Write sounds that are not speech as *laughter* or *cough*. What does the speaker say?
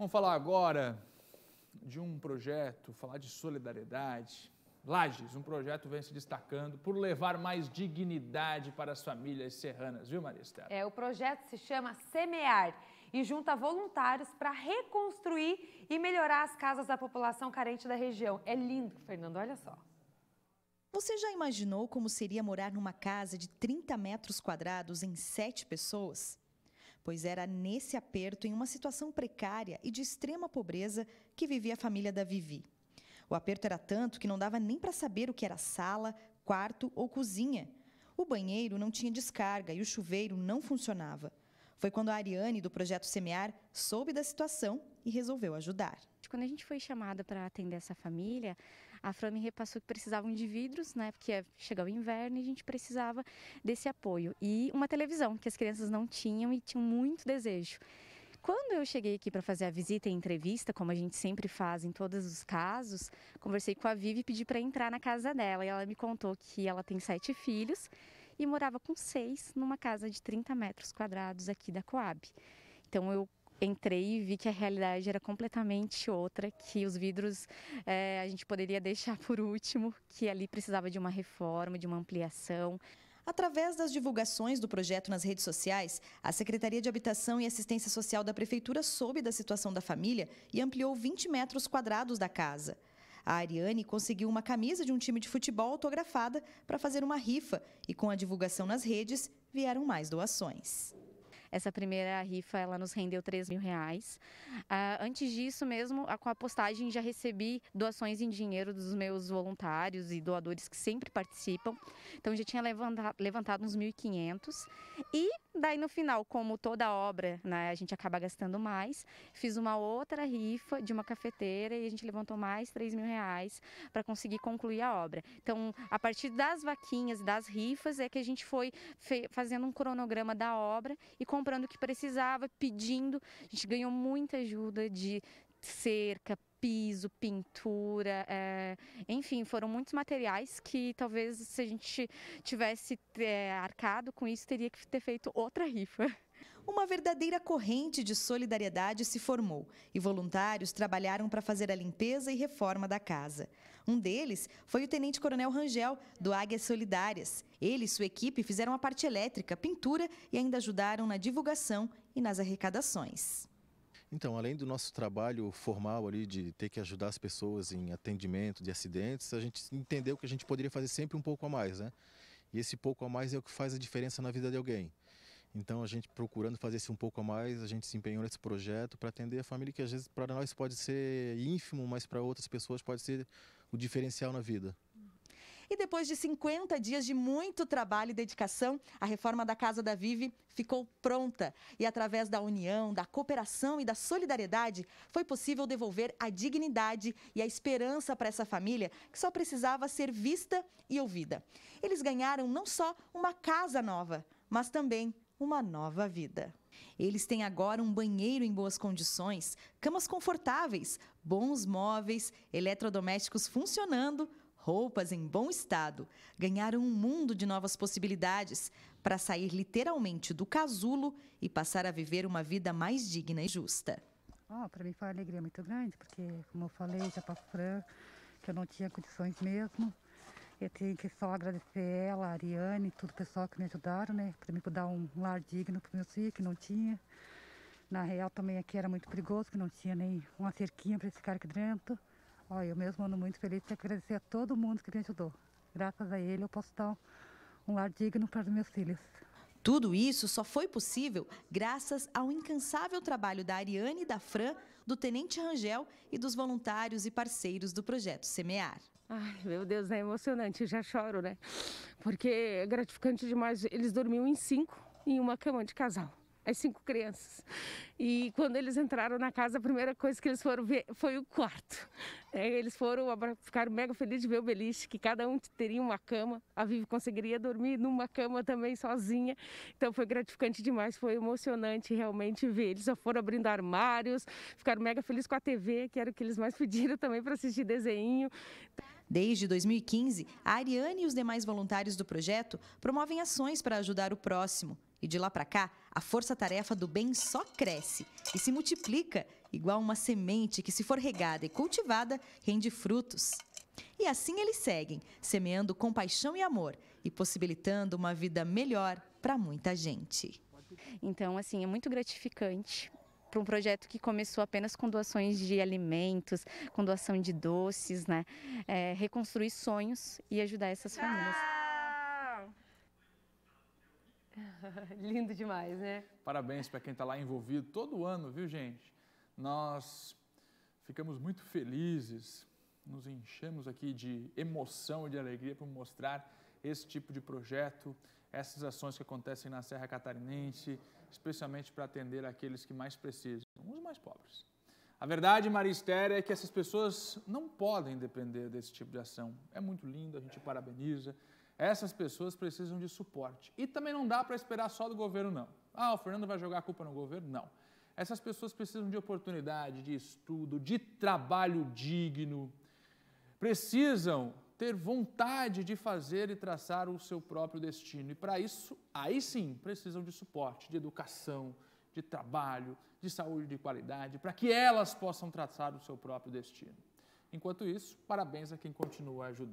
Vamos falar agora de um projeto, falar de solidariedade. Lages, um projeto vem se destacando por levar mais dignidade para as famílias serranas, viu, Marista? É, o projeto se chama Semear e junta voluntários para reconstruir e melhorar as casas da população carente da região. É lindo, Fernando, olha só. Você já imaginou como seria morar numa casa de 30 metros quadrados em sete pessoas? pois era nesse aperto, em uma situação precária e de extrema pobreza, que vivia a família da Vivi. O aperto era tanto que não dava nem para saber o que era sala, quarto ou cozinha. O banheiro não tinha descarga e o chuveiro não funcionava. Foi quando a Ariane, do projeto Semear, soube da situação e resolveu ajudar. Quando a gente foi chamada para atender essa família, a me repassou que precisavam de vidros, né? Porque é, chegava o inverno e a gente precisava desse apoio. E uma televisão, que as crianças não tinham e tinham muito desejo. Quando eu cheguei aqui para fazer a visita e entrevista, como a gente sempre faz em todos os casos, conversei com a Vivi e pedi para entrar na casa dela. E ela me contou que ela tem sete filhos e morava com seis numa casa de 30 metros quadrados aqui da Coab. Então eu entrei e vi que a realidade era completamente outra, que os vidros é, a gente poderia deixar por último, que ali precisava de uma reforma, de uma ampliação. Através das divulgações do projeto nas redes sociais, a Secretaria de Habitação e Assistência Social da Prefeitura soube da situação da família e ampliou 20 metros quadrados da casa. A Ariane conseguiu uma camisa de um time de futebol autografada para fazer uma rifa e, com a divulgação nas redes, vieram mais doações. Essa primeira rifa ela nos rendeu 3 mil reais. Ah, antes disso mesmo, com a postagem já recebi doações em dinheiro dos meus voluntários e doadores que sempre participam. Então já tinha levantado, levantado uns 1.500 e daí no final, como toda obra, né, a gente acaba gastando mais, fiz uma outra rifa de uma cafeteira e a gente levantou mais 3 mil reais para conseguir concluir a obra. Então, a partir das vaquinhas, das rifas, é que a gente foi fazendo um cronograma da obra e com comprando o que precisava, pedindo. A gente ganhou muita ajuda de cerca, piso, pintura, é, enfim, foram muitos materiais que talvez se a gente tivesse é, arcado com isso, teria que ter feito outra rifa. Uma verdadeira corrente de solidariedade se formou e voluntários trabalharam para fazer a limpeza e reforma da casa. Um deles foi o Tenente Coronel Rangel, do Águias Solidárias. Ele e sua equipe fizeram a parte elétrica, pintura e ainda ajudaram na divulgação e nas arrecadações. Então, além do nosso trabalho formal ali de ter que ajudar as pessoas em atendimento de acidentes, a gente entendeu que a gente poderia fazer sempre um pouco a mais, né? E esse pouco a mais é o que faz a diferença na vida de alguém. Então a gente procurando fazer isso um pouco a mais, a gente se empenhou nesse projeto para atender a família que às vezes para nós pode ser ínfimo, mas para outras pessoas pode ser o diferencial na vida. E depois de 50 dias de muito trabalho e dedicação, a reforma da Casa da Vive ficou pronta. E através da união, da cooperação e da solidariedade, foi possível devolver a dignidade e a esperança para essa família que só precisava ser vista e ouvida. Eles ganharam não só uma casa nova, mas também uma nova vida. Eles têm agora um banheiro em boas condições, camas confortáveis, bons móveis, eletrodomésticos funcionando, roupas em bom estado. Ganharam um mundo de novas possibilidades para sair literalmente do casulo e passar a viver uma vida mais digna e justa. Oh, para mim foi uma alegria muito grande, porque, como eu falei já para Fran, que eu não tinha condições mesmo. Eu tenho que só agradecer ela, a Ariane e todo o pessoal que me ajudaram, né? Para me dar um lar digno para meus filhos que não tinha. Na real também aqui era muito perigoso, que não tinha nem uma cerquinha para esse cara aqui dentro. Olha, eu mesmo ando muito feliz e agradecer a todo mundo que me ajudou. Graças a ele eu posso dar um lar digno para os meus filhos. Tudo isso só foi possível graças ao incansável trabalho da Ariane e da Fran, do Tenente Rangel e dos voluntários e parceiros do projeto Semear. Ai, meu Deus, é emocionante, já choro, né? Porque é gratificante demais. Eles dormiam em cinco em uma cama de casal as cinco crianças. E quando eles entraram na casa, a primeira coisa que eles foram ver foi o quarto. É, eles foram ficaram mega felizes de ver o beliche, que cada um teria uma cama. A Vivi conseguiria dormir numa cama também sozinha. Então foi gratificante demais, foi emocionante realmente ver. Eles só foram abrindo armários, ficaram mega felizes com a TV, que era o que eles mais *laughs* pediram também para assistir desenho. Desde 2015, a Ariane e os demais voluntários do projeto promovem ações para ajudar o próximo. E de lá para cá, a força-tarefa do bem só cresce e se multiplica, igual uma semente que, se for regada e cultivada, rende frutos. E assim eles seguem, semeando compaixão e amor e possibilitando uma vida melhor para muita gente. Então, assim, é muito gratificante para um projeto que começou apenas com doações de alimentos, com doação de doces, né? É, reconstruir sonhos e ajudar essas famílias. *laughs* Lindo demais, né? Parabéns para quem está lá envolvido todo ano, viu, gente? Nós ficamos muito felizes, nos enchemos aqui de emoção e de alegria por mostrar esse tipo de projeto, essas ações que acontecem na Serra Catarinense, especialmente para atender aqueles que mais precisam, os mais pobres. A verdade, Maria Esther, é que essas pessoas não podem depender desse tipo de ação. É muito lindo, a gente parabeniza. Essas pessoas precisam de suporte. E também não dá para esperar só do governo, não. Ah, o Fernando vai jogar a culpa no governo? Não. Essas pessoas precisam de oportunidade, de estudo, de trabalho digno. Precisam ter vontade de fazer e traçar o seu próprio destino. E para isso, aí sim, precisam de suporte, de educação, de trabalho, de saúde de qualidade, para que elas possam traçar o seu próprio destino. Enquanto isso, parabéns a quem continua ajudando.